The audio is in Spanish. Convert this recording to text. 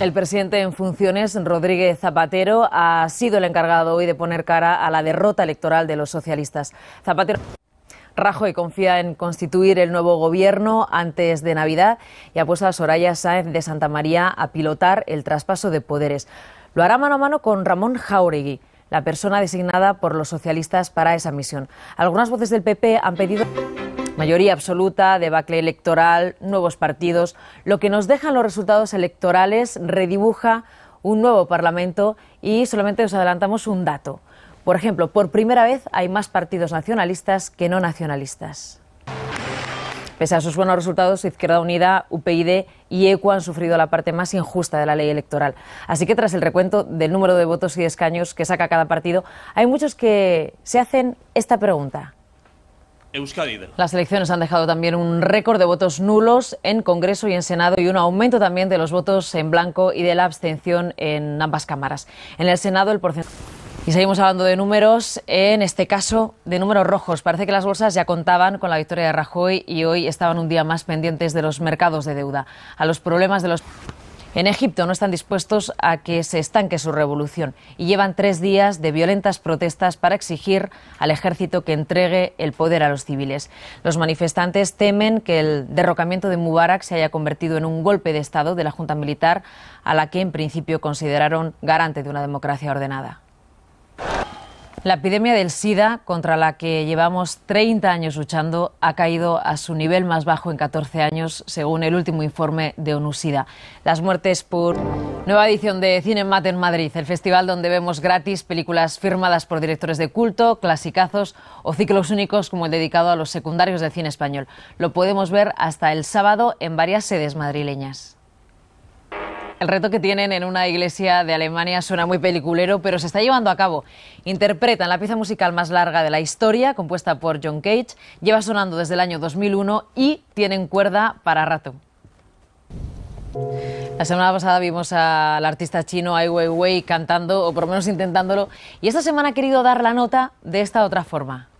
El presidente en funciones, Rodríguez Zapatero, ha sido el encargado hoy de poner cara a la derrota electoral de los socialistas. Zapatero. Rajoy confía en constituir el nuevo gobierno antes de Navidad y ha puesto a Soraya Sáenz de Santa María a pilotar el traspaso de poderes. Lo hará mano a mano con Ramón Jauregui, la persona designada por los socialistas para esa misión. Algunas voces del PP han pedido. Mayoría absoluta, debacle electoral, nuevos partidos. Lo que nos dejan los resultados electorales redibuja un nuevo Parlamento y solamente os adelantamos un dato. Por ejemplo, por primera vez hay más partidos nacionalistas que no nacionalistas. Pese a sus buenos resultados, Izquierda Unida, UPID y ECO han sufrido la parte más injusta de la ley electoral. Así que tras el recuento del número de votos y escaños que saca cada partido, hay muchos que se hacen esta pregunta. Las elecciones han dejado también un récord de votos nulos en Congreso y en Senado y un aumento también de los votos en blanco y de la abstención en ambas cámaras. En el Senado el porcentaje... Y seguimos hablando de números, en este caso de números rojos. Parece que las bolsas ya contaban con la victoria de Rajoy y hoy estaban un día más pendientes de los mercados de deuda, a los problemas de los en Egipto no están dispuestos a que se estanque su revolución y llevan tres días de violentas protestas para exigir al ejército que entregue el poder a los civiles. Los manifestantes temen que el derrocamiento de Mubarak se haya convertido en un golpe de Estado de la Junta Militar, a la que en principio consideraron garante de una democracia ordenada. La epidemia del SIDA, contra la que llevamos 30 años luchando, ha caído a su nivel más bajo en 14 años, según el último informe de onu Las muertes por nueva edición de Cine Mate en Madrid, el festival donde vemos gratis películas firmadas por directores de culto, clasicazos o ciclos únicos como el dedicado a los secundarios del cine español. Lo podemos ver hasta el sábado en varias sedes madrileñas. El reto que tienen en una iglesia de Alemania suena muy peliculero, pero se está llevando a cabo. Interpretan la pieza musical más larga de la historia, compuesta por John Cage, lleva sonando desde el año 2001 y tienen cuerda para rato. La semana pasada vimos al artista chino Ai Weiwei cantando, o por lo menos intentándolo, y esta semana ha querido dar la nota de esta otra forma.